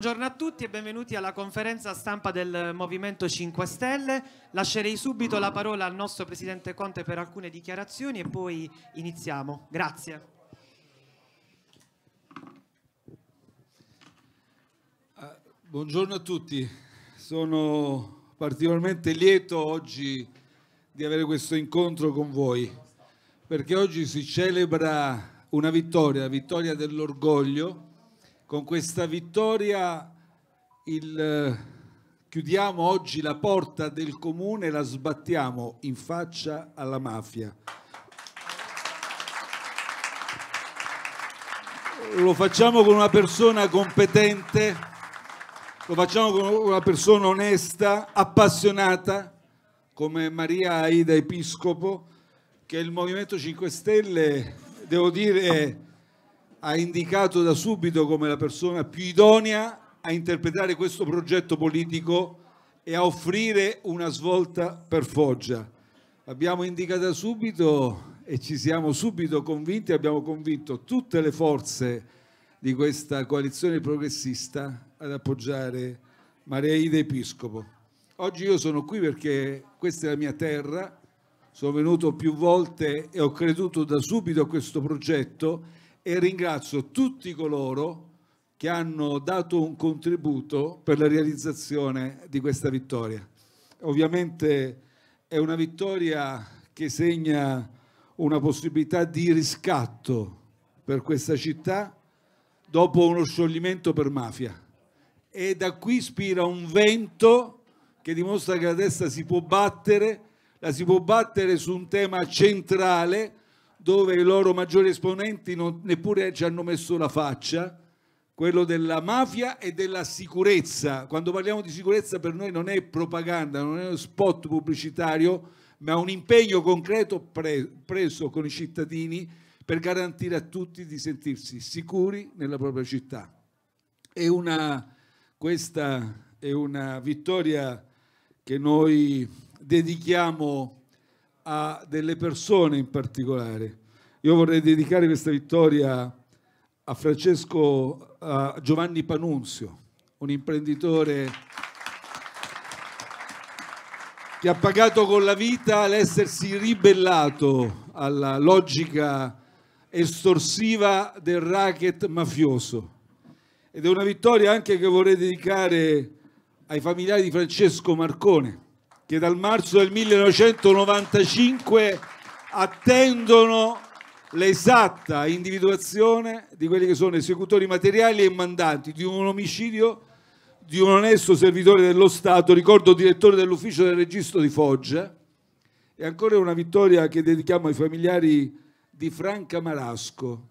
Buongiorno a tutti e benvenuti alla conferenza stampa del Movimento 5 Stelle. Lascerei subito la parola al nostro Presidente Conte per alcune dichiarazioni e poi iniziamo. Grazie. Ah, buongiorno a tutti, sono particolarmente lieto oggi di avere questo incontro con voi perché oggi si celebra una vittoria, la vittoria dell'orgoglio con questa vittoria il, eh, chiudiamo oggi la porta del comune e la sbattiamo in faccia alla mafia. Lo facciamo con una persona competente, lo facciamo con una persona onesta, appassionata, come Maria Aida Episcopo, che il Movimento 5 Stelle, devo dire ha indicato da subito come la persona più idonea a interpretare questo progetto politico e a offrire una svolta per Foggia. L'abbiamo indicata subito e ci siamo subito convinti, abbiamo convinto tutte le forze di questa coalizione progressista ad appoggiare Mareide Episcopo. Oggi io sono qui perché questa è la mia terra, sono venuto più volte e ho creduto da subito a questo progetto e ringrazio tutti coloro che hanno dato un contributo per la realizzazione di questa vittoria. Ovviamente è una vittoria che segna una possibilità di riscatto per questa città dopo uno scioglimento per mafia e da qui spira un vento che dimostra che la testa si può battere, la si può battere su un tema centrale dove i loro maggiori esponenti non, neppure ci hanno messo la faccia, quello della mafia e della sicurezza. Quando parliamo di sicurezza per noi non è propaganda, non è uno spot pubblicitario, ma un impegno concreto pre- preso con i cittadini per garantire a tutti di sentirsi sicuri nella propria città. È una, questa è una vittoria che noi dedichiamo a delle persone in particolare. Io vorrei dedicare questa vittoria a Francesco a Giovanni Panunzio, un imprenditore che ha pagato con la vita l'essersi ribellato alla logica estorsiva del racket mafioso. Ed è una vittoria anche che vorrei dedicare ai familiari di Francesco Marcone, che dal marzo del 1995 attendono l'esatta individuazione di quelli che sono esecutori materiali e mandanti di un omicidio di un onesto servitore dello Stato, ricordo direttore dell'ufficio del registro di Foggia, e ancora una vittoria che dedichiamo ai familiari di Franca Marasco,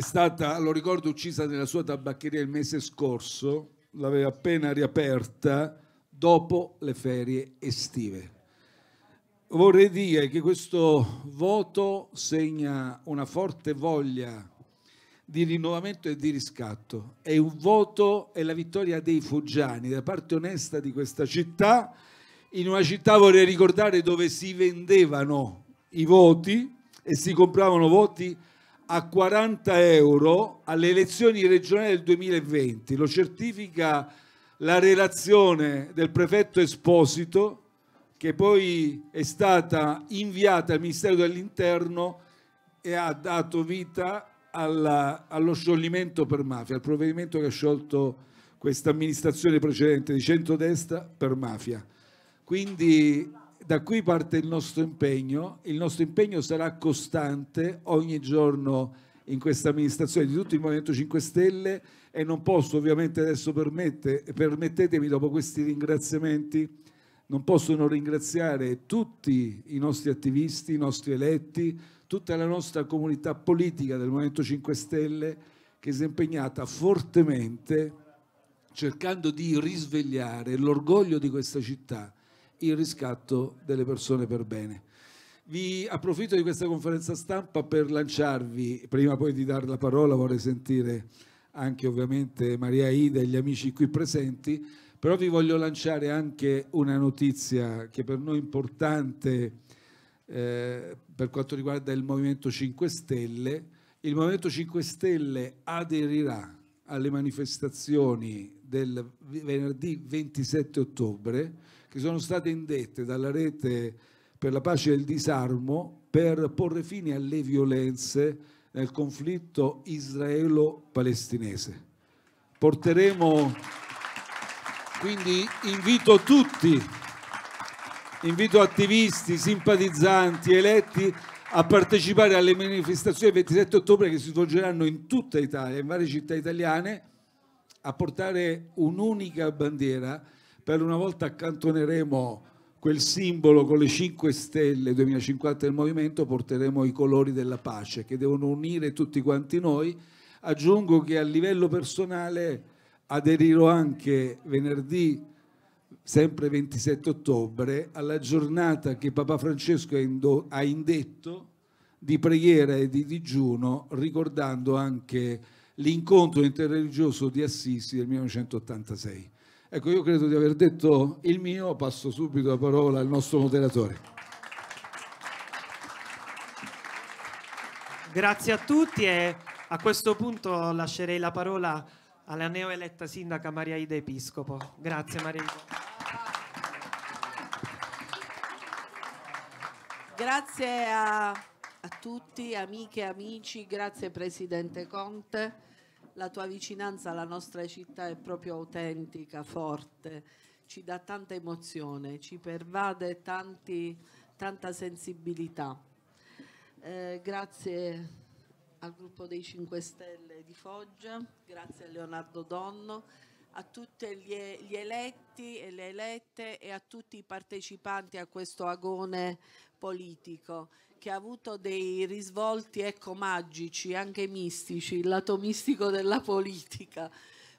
che è stata, lo ricordo, uccisa nella sua tabaccheria il mese scorso, l'aveva appena riaperta dopo le ferie estive. Vorrei dire che questo voto segna una forte voglia di rinnovamento e di riscatto. È un voto, è la vittoria dei foggiani, da parte onesta di questa città, in una città vorrei ricordare dove si vendevano i voti e si compravano voti a 40 euro alle elezioni regionali del 2020, lo certifica la relazione del prefetto Esposito che poi è stata inviata al Ministero dell'Interno e ha dato vita alla, allo scioglimento per mafia, al provvedimento che ha sciolto questa amministrazione precedente di centrodestra per mafia. Quindi da qui parte il nostro impegno, il nostro impegno sarà costante ogni giorno in questa amministrazione di tutto il Movimento 5 Stelle e non posso ovviamente adesso permette, permettetemi dopo questi ringraziamenti non posso non ringraziare tutti i nostri attivisti, i nostri eletti, tutta la nostra comunità politica del Movimento 5 Stelle che si è impegnata fortemente cercando di risvegliare l'orgoglio di questa città, il riscatto delle persone per bene. Vi approfitto di questa conferenza stampa per lanciarvi, prima poi di dare la parola vorrei sentire anche ovviamente Maria Ida e gli amici qui presenti, però vi voglio lanciare anche una notizia che per noi è importante eh, per quanto riguarda il Movimento 5 Stelle. Il Movimento 5 Stelle aderirà alle manifestazioni del venerdì 27 ottobre che sono state indette dalla rete per la pace e il disarmo per porre fine alle violenze nel conflitto israelo-palestinese. Porteremo quindi invito tutti, invito attivisti, simpatizzanti, eletti a partecipare alle manifestazioni del 27 ottobre che si svolgeranno in tutta Italia, in varie città italiane, a portare un'unica bandiera per una volta accantoneremo quel simbolo con le 5 stelle 2050 del movimento, porteremo i colori della pace che devono unire tutti quanti noi. Aggiungo che a livello personale aderirò anche venerdì sempre 27 ottobre, alla giornata che Papa Francesco ha indetto di preghiera e di digiuno, ricordando anche l'incontro interreligioso di Assisi del 1986. Ecco, io credo di aver detto il mio, passo subito la parola al nostro moderatore. Grazie a tutti e a questo punto lascerei la parola alla neoeletta sindaca Maria Ida Episcopo. Grazie Maria Ida. Grazie a, a tutti, amiche e amici, grazie Presidente Conte la tua vicinanza alla nostra città è proprio autentica, forte, ci dà tanta emozione, ci pervade tanti, tanta sensibilità. Eh, grazie al gruppo dei 5 Stelle di Foggia, grazie a Leonardo Donno, a tutti gli, gli eletti e le elette e a tutti i partecipanti a questo agone politico che ha avuto dei risvolti ecco, magici, anche mistici, il lato mistico della politica,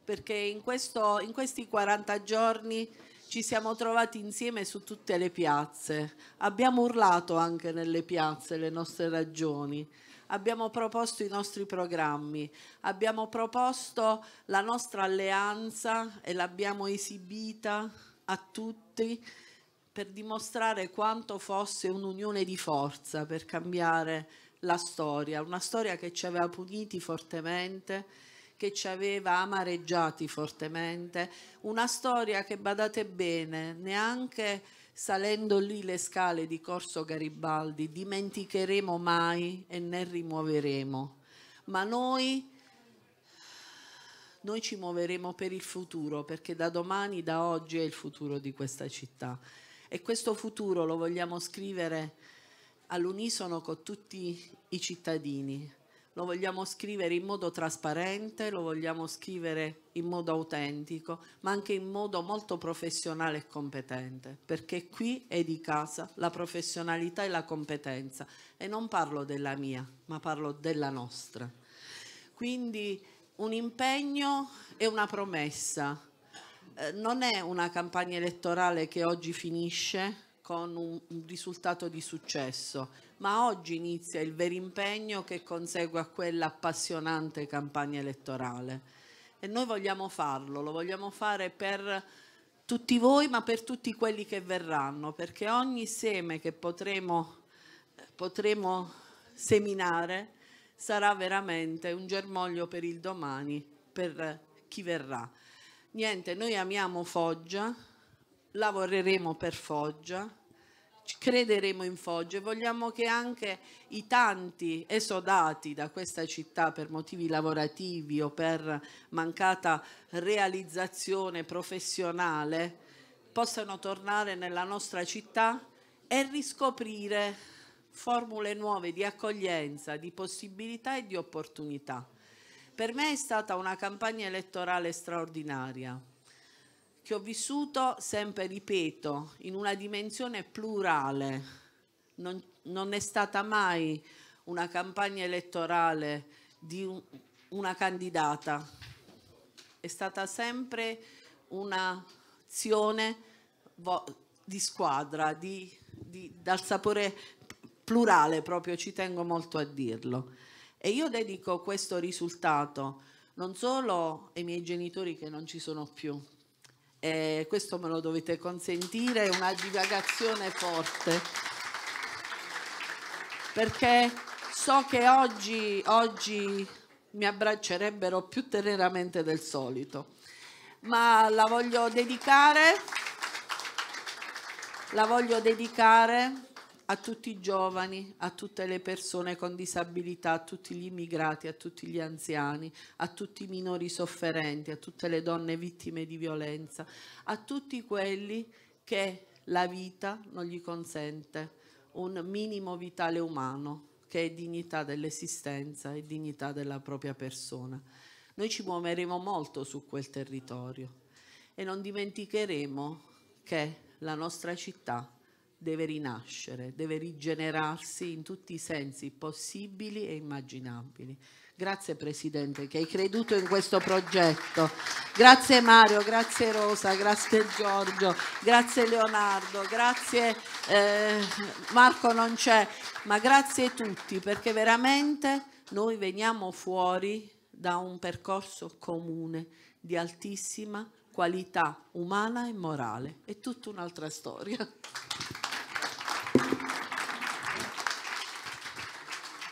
perché in, questo, in questi 40 giorni ci siamo trovati insieme su tutte le piazze, abbiamo urlato anche nelle piazze le nostre ragioni, abbiamo proposto i nostri programmi, abbiamo proposto la nostra alleanza e l'abbiamo esibita a tutti per dimostrare quanto fosse un'unione di forza per cambiare la storia, una storia che ci aveva puniti fortemente, che ci aveva amareggiati fortemente, una storia che, badate bene, neanche salendo lì le scale di Corso Garibaldi dimenticheremo mai e ne rimuoveremo, ma noi noi ci muoveremo per il futuro, perché da domani, da oggi è il futuro di questa città e questo futuro lo vogliamo scrivere all'unisono con tutti i cittadini. Lo vogliamo scrivere in modo trasparente, lo vogliamo scrivere in modo autentico, ma anche in modo molto professionale e competente, perché qui è di casa la professionalità e la competenza. E non parlo della mia, ma parlo della nostra. Quindi un impegno e una promessa eh, non è una campagna elettorale che oggi finisce con un, un risultato di successo, ma oggi inizia il vero impegno che consegue a quella appassionante campagna elettorale. E noi vogliamo farlo, lo vogliamo fare per tutti voi, ma per tutti quelli che verranno, perché ogni seme che potremo, potremo, seminare sarà veramente un germoglio per il domani, per chi verrà. Niente, noi amiamo Foggia, lavoreremo per Foggia, crederemo in Foggia e vogliamo che anche i tanti esodati da questa città per motivi lavorativi o per mancata realizzazione professionale possano tornare nella nostra città e riscoprire formule nuove di accoglienza, di possibilità e di opportunità. Per me è stata una campagna elettorale straordinaria che ho vissuto sempre, ripeto, in una dimensione plurale. Non, non è stata mai una campagna elettorale di un, una candidata, è stata sempre un'azione di squadra, di, di, dal sapore plurale proprio, ci tengo molto a dirlo. E io dedico questo risultato non solo ai miei genitori che non ci sono più, eh, questo me lo dovete consentire, è una divagazione forte, perché so che oggi, oggi mi abbraccerebbero più teneramente del solito, ma la voglio dedicare, la voglio dedicare a tutti i giovani, a tutte le persone con disabilità, a tutti gli immigrati, a tutti gli anziani, a tutti i minori sofferenti, a tutte le donne vittime di violenza, a tutti quelli che la vita non gli consente un minimo vitale umano che è dignità dell'esistenza e dignità della propria persona. Noi ci muoveremo molto su quel territorio e non dimenticheremo che la nostra città deve rinascere, deve rigenerarsi in tutti i sensi possibili e immaginabili. Grazie Presidente che hai creduto in questo progetto. Grazie Mario, grazie Rosa, grazie Giorgio, grazie Leonardo, grazie eh, Marco non c'è, ma grazie a tutti perché veramente noi veniamo fuori da un percorso comune di altissima qualità umana e morale. È tutta un'altra storia.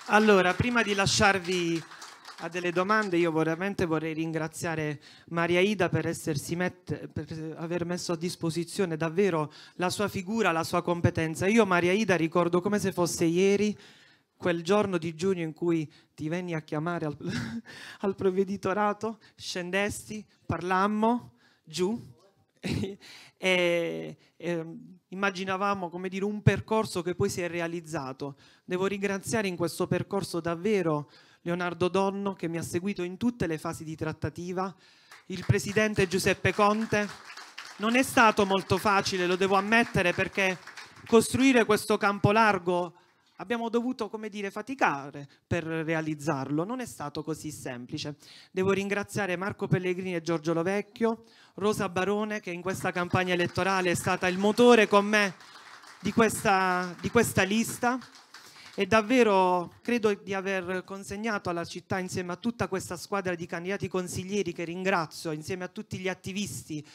Allora, prima di lasciarvi a delle domande, io veramente vorrei ringraziare Maria Ida per, met- per aver messo a disposizione davvero la sua figura, la sua competenza. Io Maria Ida ricordo come se fosse ieri quel giorno di giugno in cui ti venni a chiamare al, al provveditorato, scendesti, parlammo giù e, e, mm, immaginavamo come dire, un percorso che poi si è realizzato. Devo ringraziare in questo percorso davvero Leonardo Donno che mi ha seguito in tutte le fasi di trattativa, il presidente Giuseppe Conte. Non è stato molto facile, lo devo ammettere, perché costruire questo campo largo abbiamo dovuto, come dire, faticare per realizzarlo. Non è stato così semplice. Devo ringraziare Marco Pellegrini e Giorgio Lovecchio, Rosa Barone che in questa campagna elettorale è stata il motore con me di questa, di questa lista e davvero credo di aver consegnato alla città insieme a tutta questa squadra di candidati consiglieri che ringrazio, insieme a tutti gli attivisti,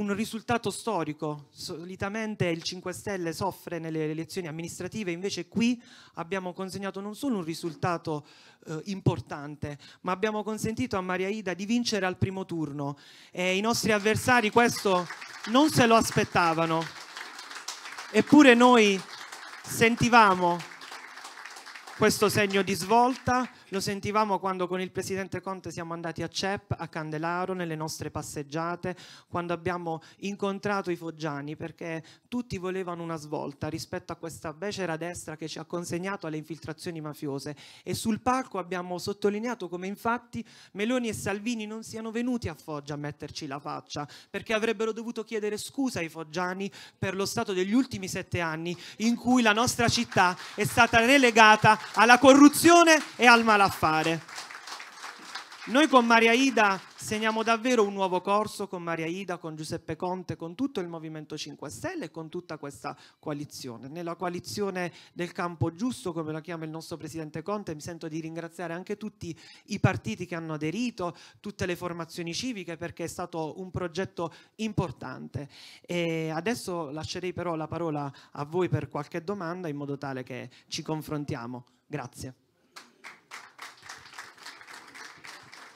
un risultato storico. Solitamente il 5 Stelle soffre nelle elezioni amministrative, invece qui abbiamo consegnato non solo un risultato eh, importante, ma abbiamo consentito a Maria Ida di vincere al primo turno e i nostri avversari questo non se lo aspettavano. Eppure noi sentivamo questo segno di svolta lo sentivamo quando con il presidente Conte siamo andati a CEP, a Candelaro, nelle nostre passeggiate, quando abbiamo incontrato i foggiani, perché tutti volevano una svolta rispetto a questa becera destra che ci ha consegnato alle infiltrazioni mafiose. E sul palco abbiamo sottolineato come infatti Meloni e Salvini non siano venuti a Foggia a metterci la faccia, perché avrebbero dovuto chiedere scusa ai foggiani per lo stato degli ultimi sette anni in cui la nostra città è stata relegata alla corruzione e al malato portala fare. Noi con Maria Ida segniamo davvero un nuovo corso con Maria Ida, con Giuseppe Conte, con tutto il Movimento 5 Stelle e con tutta questa coalizione. Nella coalizione del campo giusto, come la chiama il nostro Presidente Conte, mi sento di ringraziare anche tutti i partiti che hanno aderito, tutte le formazioni civiche, perché è stato un progetto importante. E adesso lascerei però la parola a voi per qualche domanda in modo tale che ci confrontiamo. Grazie.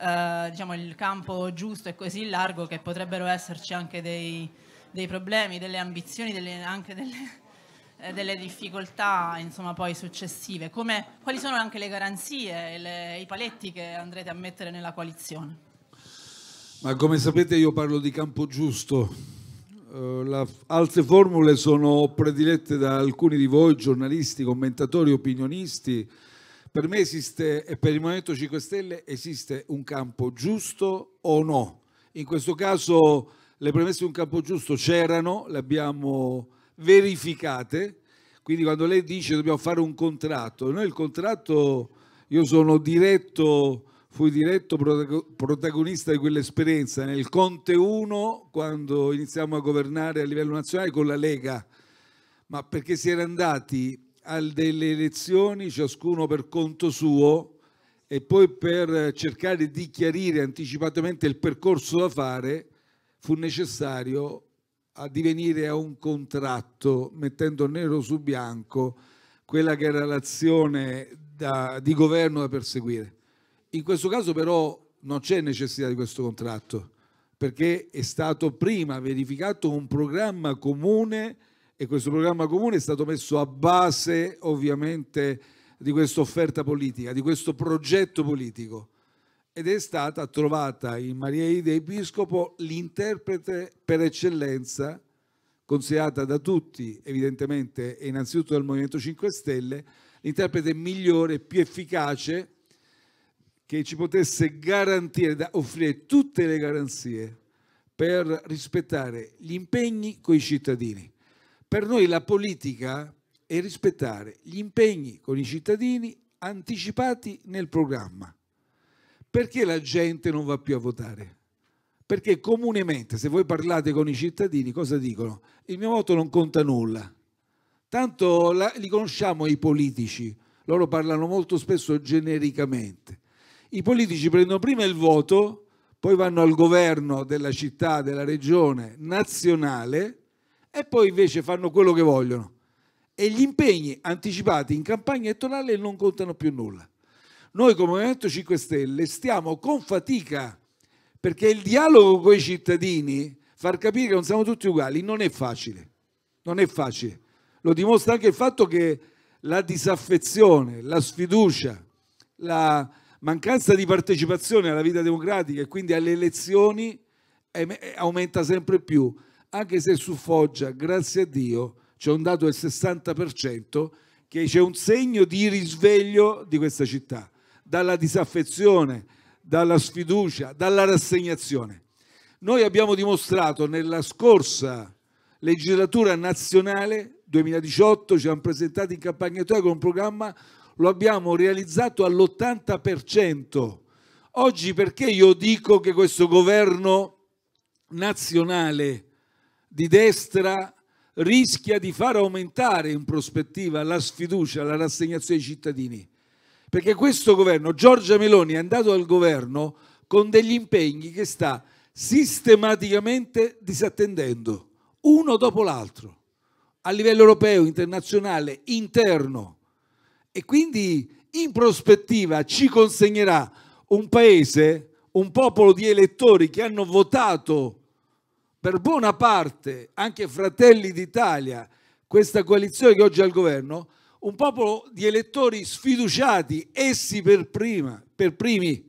eh, diciamo, il campo giusto è così largo che potrebbero esserci anche dei, dei problemi, delle ambizioni, delle, anche delle, eh, delle difficoltà insomma, poi successive. Come, quali sono anche le garanzie e i paletti che andrete a mettere nella coalizione? Ma come sapete io parlo di campo giusto. Uh, la, altre formule sono predilette da alcuni di voi, giornalisti, commentatori, opinionisti, per me esiste, e per il Movimento 5 Stelle esiste un campo giusto o no. In questo caso le premesse di un campo giusto c'erano, le abbiamo verificate. Quindi quando lei dice che dobbiamo fare un contratto, noi il contratto, io sono diretto, fui diretto protagonista di quell'esperienza nel Conte 1 quando iniziamo a governare a livello nazionale con la Lega, ma perché si era andati delle elezioni, ciascuno per conto suo, e poi per cercare di chiarire anticipatamente il percorso da fare, fu necessario addivenire a un contratto, mettendo nero su bianco quella che era l'azione da, di governo da perseguire. In questo caso però non c'è necessità di questo contratto, perché è stato prima verificato un programma comune e questo programma comune è stato messo a base ovviamente di questa offerta politica, di questo progetto politico ed è stata trovata in Maria Ida Episcopo l'interprete per eccellenza considerata da tutti evidentemente e innanzitutto dal Movimento 5 Stelle l'interprete migliore, più efficace che ci potesse garantire, offrire tutte le garanzie per rispettare gli impegni con i cittadini. Per noi la politica è rispettare gli impegni con i cittadini anticipati nel programma. Perché la gente non va più a votare? Perché comunemente, se voi parlate con i cittadini, cosa dicono? Il mio voto non conta nulla. Tanto la, li conosciamo i politici, loro parlano molto spesso genericamente. I politici prendono prima il voto, poi vanno al governo della città, della regione nazionale e poi invece fanno quello che vogliono. E gli impegni anticipati in campagna elettorale non contano più nulla. Noi come Movimento 5 Stelle stiamo con fatica perché il dialogo con i cittadini, far capire che non siamo tutti uguali, non è facile. Non è facile. Lo dimostra anche il fatto che la disaffezione, la sfiducia, la mancanza di partecipazione alla vita democratica e quindi alle elezioni aumenta sempre più anche se su Foggia, grazie a Dio, c'è un dato del 60% che c'è un segno di risveglio di questa città, dalla disaffezione, dalla sfiducia, dalla rassegnazione. Noi abbiamo dimostrato nella scorsa legislatura nazionale 2018, ci siamo presentati in campagna elettorale con un programma, lo abbiamo realizzato all'80%. Oggi perché io dico che questo governo nazionale di destra rischia di far aumentare in prospettiva la sfiducia, la rassegnazione dei cittadini. Perché questo governo, Giorgia Meloni, è andato al governo con degli impegni che sta sistematicamente disattendendo, uno dopo l'altro, a livello europeo, internazionale, interno. E quindi in prospettiva ci consegnerà un paese, un popolo di elettori che hanno votato per buona parte, anche Fratelli d'Italia, questa coalizione che oggi è al governo, un popolo di elettori sfiduciati, essi per, prima, per primi,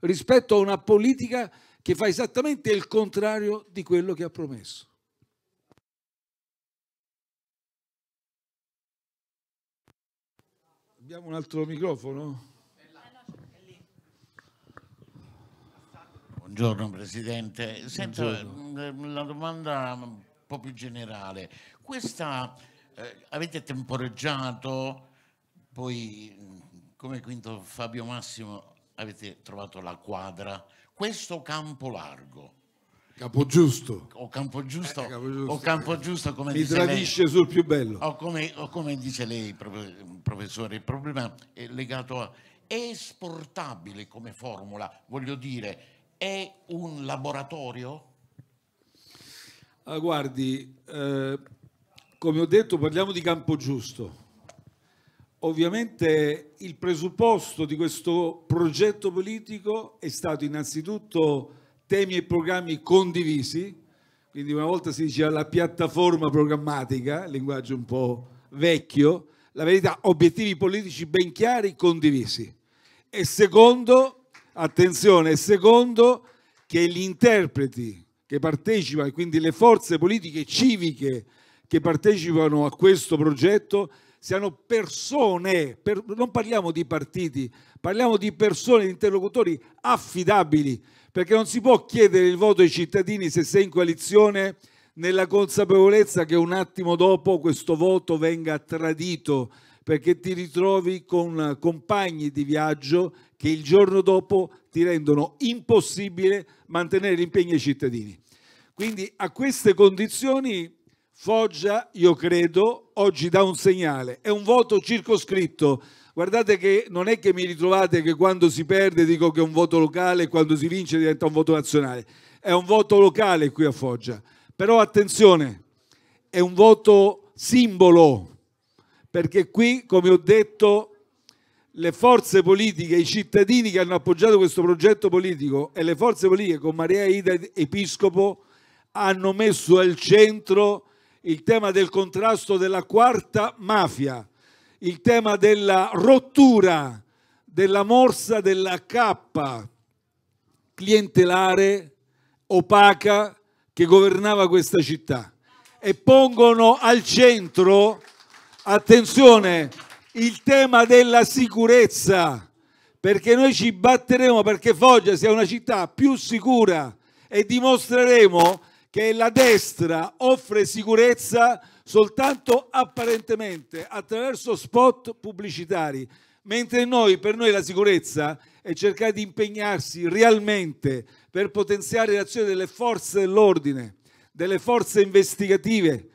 rispetto a una politica che fa esattamente il contrario di quello che ha promesso. Abbiamo un altro microfono? Buongiorno Presidente. Senta, Buongiorno. una eh, domanda un po' più generale. Questa, eh, avete temporeggiato, poi mm, come quinto Fabio Massimo avete trovato la quadra. Questo campo largo. Capogiusto. O Campogiusto, eh, Capogiusto. O giusto come Mi dice tradisce lei. sul più bello. O come, o come dice lei, professore, il problema è legato a... È esportabile come formula, voglio dire, è un laboratorio? Ah, guardi, eh, come ho detto parliamo di campo giusto. Ovviamente il presupposto di questo progetto politico è stato innanzitutto temi e programmi condivisi, quindi una volta si diceva la piattaforma programmatica, linguaggio un po' vecchio, la verità, obiettivi politici ben chiari, condivisi. E secondo, attenzione, e secondo che gli interpreti che partecipano, e quindi le forze politiche civiche che partecipano a questo progetto, siano persone, per, non parliamo di partiti, parliamo di persone, di interlocutori affidabili, perché non si può chiedere il voto ai cittadini se sei in coalizione nella consapevolezza che un attimo dopo questo voto venga tradito perché ti ritrovi con compagni di viaggio che il giorno dopo ti rendono impossibile mantenere l'impegno ai cittadini. Quindi a queste condizioni Foggia, io credo, oggi dà un segnale, è un voto circoscritto. Guardate che non è che mi ritrovate che quando si perde dico che è un voto locale, quando si vince diventa un voto nazionale. È un voto locale qui a Foggia. Però attenzione, è un voto simbolo perché qui, come ho detto, le forze politiche, i cittadini che hanno appoggiato questo progetto politico e le forze politiche con Maria Ida Episcopo hanno messo al centro il tema del contrasto della quarta mafia, il tema della rottura, della morsa della cappa clientelare, opaca, che governava questa città e pongono al centro Attenzione, il tema della sicurezza, perché noi ci batteremo perché Foggia sia una città più sicura e dimostreremo che la destra offre sicurezza soltanto apparentemente attraverso spot pubblicitari, mentre noi, per noi la sicurezza è cercare di impegnarsi realmente per potenziare l'azione delle forze dell'ordine, delle forze investigative,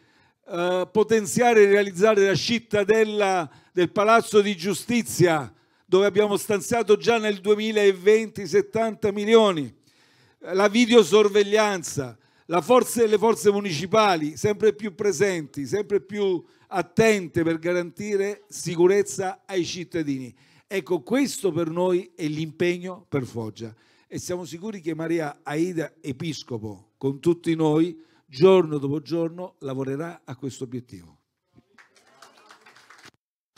eh, potenziare e realizzare la cittadella del Palazzo di Giustizia, dove abbiamo stanziato già nel 2020 70 milioni, la videosorveglianza, la forze, le forze municipali sempre più presenti, sempre più attente per garantire sicurezza ai cittadini. Ecco, questo per noi è l'impegno per Foggia e siamo sicuri che Maria Aida Episcopo, con tutti noi, giorno dopo giorno lavorerà a questo obiettivo.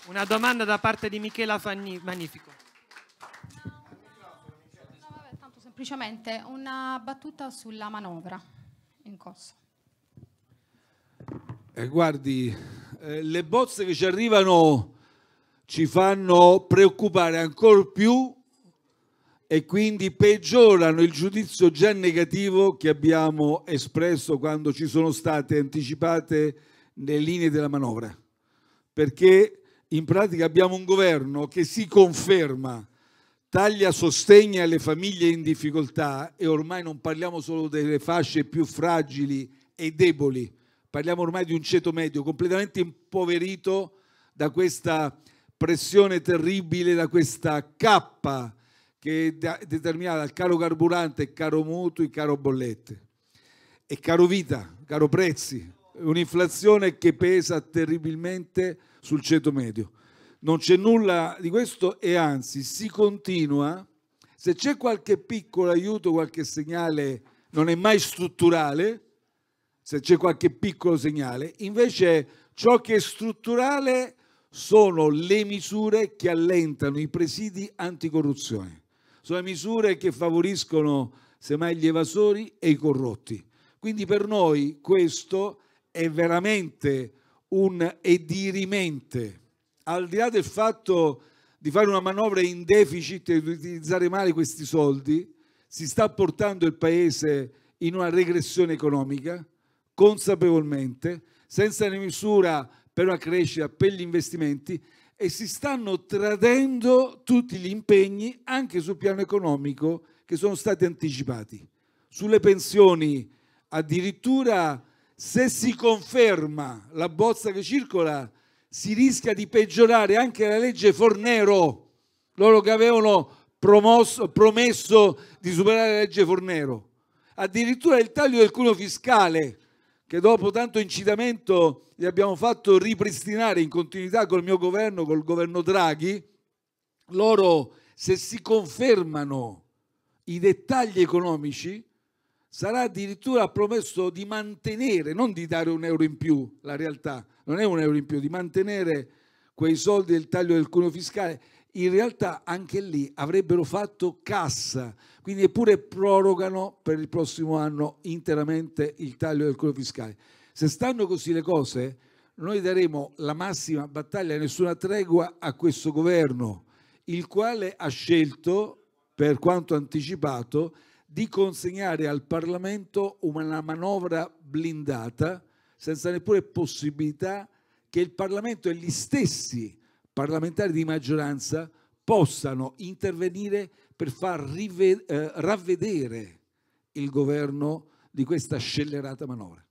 Una domanda da parte di Michela Fanni, magnifico. No, vabbè, tanto semplicemente una battuta sulla manovra in corso. Eh, guardi, eh, le bozze che ci arrivano ci fanno preoccupare ancora più e quindi peggiorano il giudizio già negativo che abbiamo espresso quando ci sono state anticipate le linee della manovra. Perché in pratica abbiamo un governo che si conferma, taglia sostegni alle famiglie in difficoltà e ormai non parliamo solo delle fasce più fragili e deboli, parliamo ormai di un ceto medio completamente impoverito da questa pressione terribile, da questa cappa che è determinata dal caro carburante, caro mutui, caro bollette e caro vita, caro prezzi, un'inflazione che pesa terribilmente sul ceto medio. Non c'è nulla di questo e anzi si continua, se c'è qualche piccolo aiuto, qualche segnale, non è mai strutturale, se c'è qualche piccolo segnale, invece ciò che è strutturale sono le misure che allentano i presidi anticorruzione. Sono misure che favoriscono semmai gli evasori e i corrotti. Quindi per noi questo è veramente un edirimente. Al di là del fatto di fare una manovra in deficit e di utilizzare male questi soldi, si sta portando il Paese in una regressione economica, consapevolmente, senza una misura per una crescita, per gli investimenti e si stanno tradendo tutti gli impegni anche sul piano economico che sono stati anticipati. Sulle pensioni addirittura se si conferma la bozza che circola si rischia di peggiorare anche la legge Fornero, loro che avevano promosso, promesso di superare la legge Fornero. Addirittura il taglio del cuneo fiscale che dopo tanto incitamento li abbiamo fatto ripristinare in continuità col mio governo, col governo Draghi, loro se si confermano i dettagli economici sarà addirittura promesso di mantenere, non di dare un euro in più, la realtà non è un euro in più, di mantenere quei soldi del taglio del cuneo fiscale in realtà anche lì avrebbero fatto cassa, quindi eppure prorogano per il prossimo anno interamente il taglio del cuneo fiscale. Se stanno così le cose, noi daremo la massima battaglia, nessuna tregua a questo governo, il quale ha scelto, per quanto anticipato, di consegnare al Parlamento una manovra blindata, senza neppure possibilità che il Parlamento e gli stessi parlamentari di maggioranza possano intervenire per far rive- eh, ravvedere il governo di questa scellerata manovra.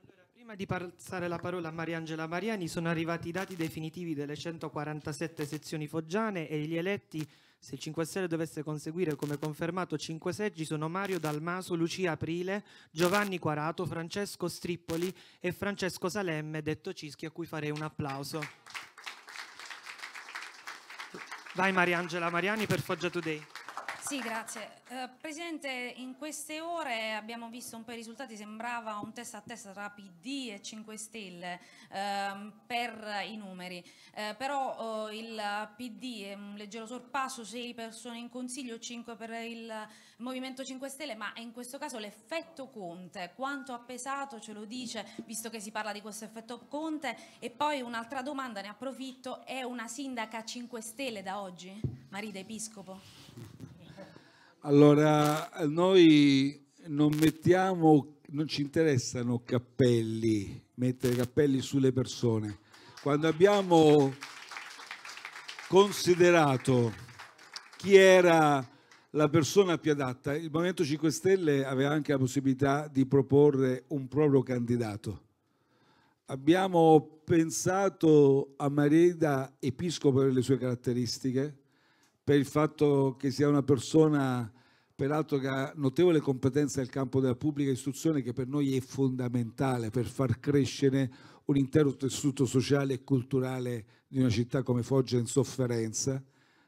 Allora, prima di passare la parola a Mariangela Mariani, sono arrivati i dati definitivi delle 147 sezioni foggiane e gli eletti, se il 5 Stelle dovesse conseguire come confermato 5 seggi, sono Mario Dalmaso, Lucia Aprile, Giovanni Quarato, Francesco Strippoli e Francesco Salemme, detto Cischi, a cui farei un applauso. Vai Mariangela Mariani per Foggia Today. Sì, grazie. Eh, Presidente, in queste ore abbiamo visto un po' i risultati, sembrava un testa a testa tra PD e 5 Stelle ehm, per i numeri, eh, però eh, il PD è un leggero sorpasso, 6 persone in Consiglio, 5 per il Movimento 5 Stelle, ma in questo caso l'effetto Conte, quanto ha pesato ce lo dice, visto che si parla di questo effetto Conte, e poi un'altra domanda, ne approfitto, è una sindaca 5 Stelle da oggi, Marida Episcopo? Allora, noi non mettiamo, non ci interessano cappelli, mettere cappelli sulle persone. Quando abbiamo considerato chi era la persona più adatta, il Movimento 5 Stelle aveva anche la possibilità di proporre un proprio candidato. Abbiamo pensato a Mareda Episcopo per le sue caratteristiche, per il fatto che sia una persona peraltro che ha notevole competenza nel campo della pubblica istruzione che per noi è fondamentale per far crescere un intero tessuto sociale e culturale di una città come Foggia in sofferenza.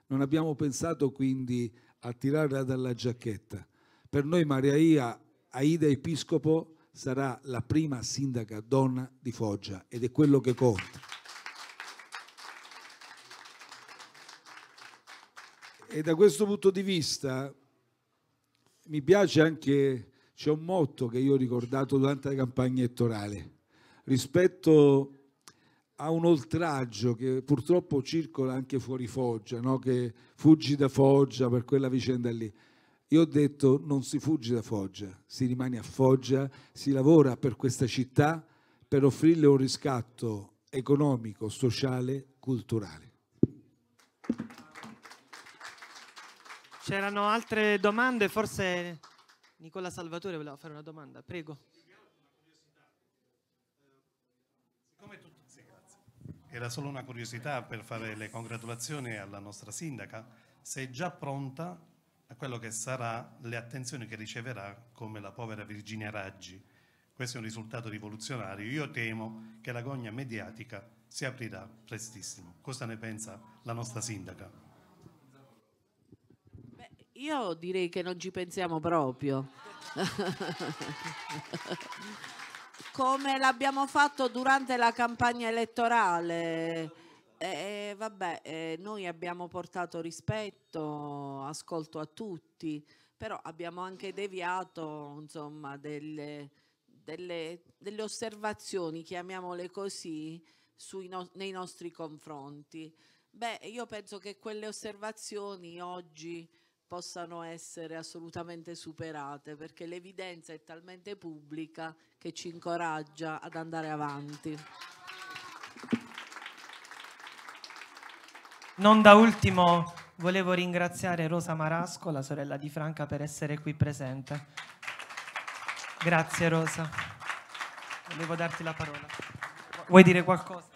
Non abbiamo pensato quindi a tirarla dalla giacchetta. Per noi Maria Ia, Aida Episcopo sarà la prima sindaca donna di Foggia ed è quello che conta. E da questo punto di vista mi piace anche, c'è un motto che io ho ricordato durante la campagna elettorale, rispetto a un oltraggio che purtroppo circola anche fuori Foggia, no? che fuggi da Foggia per quella vicenda lì. Io ho detto non si fugge da Foggia, si rimane a Foggia, si lavora per questa città per offrirle un riscatto economico, sociale, culturale. C'erano altre domande, forse Nicola Salvatore voleva fare una domanda, prego. Era solo una curiosità per fare le congratulazioni alla nostra sindaca, se è già pronta a quello che sarà le attenzioni che riceverà come la povera Virginia Raggi. Questo è un risultato rivoluzionario. Io temo che la gogna mediatica si aprirà prestissimo. Cosa ne pensa la nostra sindaca? Io direi che non ci pensiamo proprio. Come l'abbiamo fatto durante la campagna elettorale. Eh, vabbè, noi abbiamo portato rispetto, ascolto a tutti, però abbiamo anche deviato insomma, delle, delle, delle osservazioni, chiamiamole così, no nei nostri confronti. Beh, io penso che quelle osservazioni oggi possano essere assolutamente superate perché l'evidenza è talmente pubblica che ci incoraggia ad andare avanti. Non da ultimo volevo ringraziare Rosa Marasco, la sorella di Franca, per essere qui presente. Grazie Rosa. Volevo darti la parola. Vuoi dire qualcosa?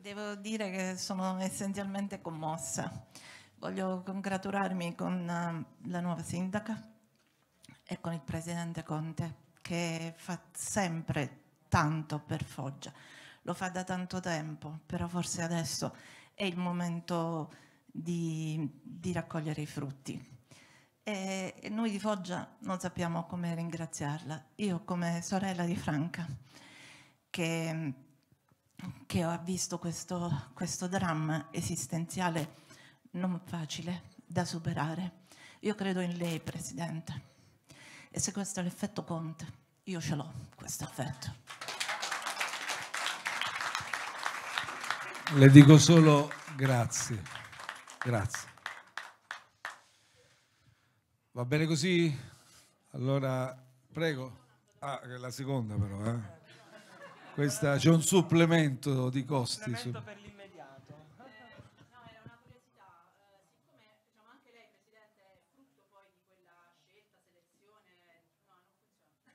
Devo dire che sono essenzialmente commossa. Voglio congratularmi con ehm, la nuova sindaca e con il presidente Conte che fa sempre tanto per Foggia, lo fa da tanto tempo, però forse adesso è il momento di, di raccogliere i frutti. E, e noi di Foggia non sappiamo come ringraziarla, io come sorella di Franca che, che ha visto questo, questo dramma esistenziale non facile da superare. Io credo in lei, Presidente. E se questo è l'effetto Conte, io ce l'ho, questo effetto. Le dico solo grazie. Grazie. Va bene così? Allora, prego. Ah, la seconda però, eh. Questa, c'è un supplemento di costi. Supplemento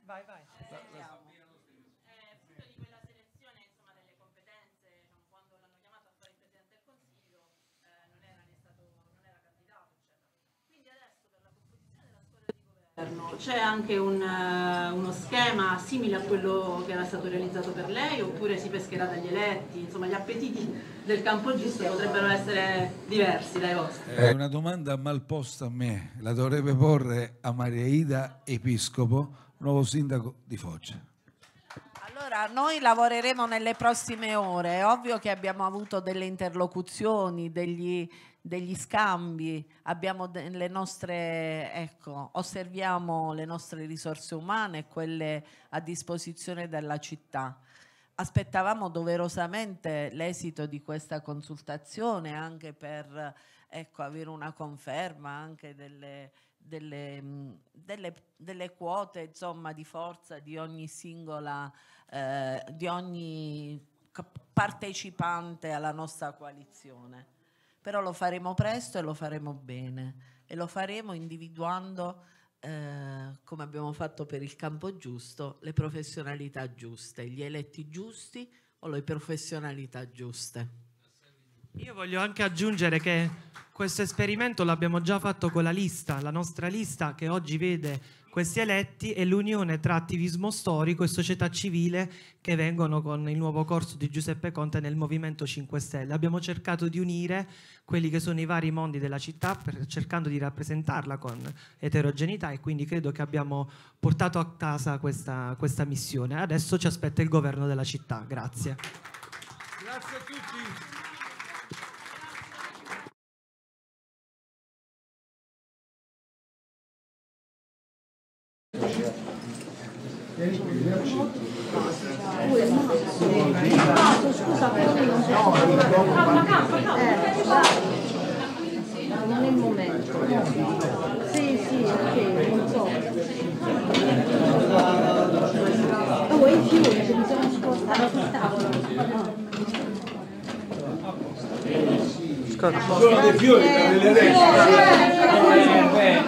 Vai, vai. Diciamo, eh, frutto eh, eh, di quella selezione insomma, delle competenze, diciamo, quando l'hanno chiamato a fare il Presidente del Consiglio eh, non, era stato, non era candidato, eccetera. Quindi adesso per la composizione della squadra di governo c'è anche un, eh, uno schema simile a quello che era stato realizzato per lei oppure si pescherà dagli eletti? Insomma gli appetiti del campo giusto potrebbero essere diversi dai vostri. È una domanda mal posta a me, la dovrebbe porre a Maria Ida Episcopo nuovo sindaco di Foggia? Allora, noi lavoreremo nelle prossime ore. È ovvio che abbiamo avuto delle interlocuzioni, degli, degli scambi, le nostre, ecco, osserviamo le nostre risorse umane quelle a disposizione della città. Aspettavamo doverosamente l'esito di questa consultazione anche per ecco, avere una conferma anche delle, delle, mm, delle, delle quote insomma, di forza di ogni singola, eh, di ogni partecipante alla nostra coalizione. Però lo faremo presto e lo faremo bene e lo faremo individuando, eh, come abbiamo fatto per il campo giusto, le professionalità giuste, gli eletti giusti o le professionalità giuste. Io voglio anche aggiungere che questo esperimento l'abbiamo già fatto con la lista, la nostra lista che oggi vede questi eletti e l'unione tra attivismo storico e società civile che vengono con il nuovo corso di Giuseppe Conte nel Movimento 5 Stelle. Abbiamo cercato di unire quelli che sono i vari mondi della città per, cercando di rappresentarla con eterogeneità e quindi credo che abbiamo portato a casa questa, questa missione. Adesso ci aspetta il governo della città. Grazie. Grazie a tutti. scusa, calma, calma, calma, eh, non è il momento. Sì, sì, ok, non so. Oh, è il fiore, mi sono spostata sul tavolo. Scarpa. Sono dei fiori, le leggi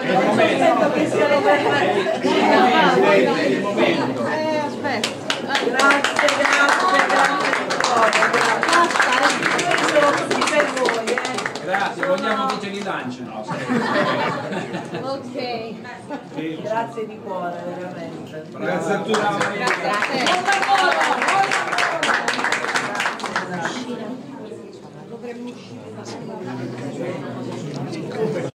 aspetta Grazie, grazie grazie grazie per voi vogliamo che ce li lanciano. ok, grazie di cuore, veramente. Grazie a tutti. Grazie.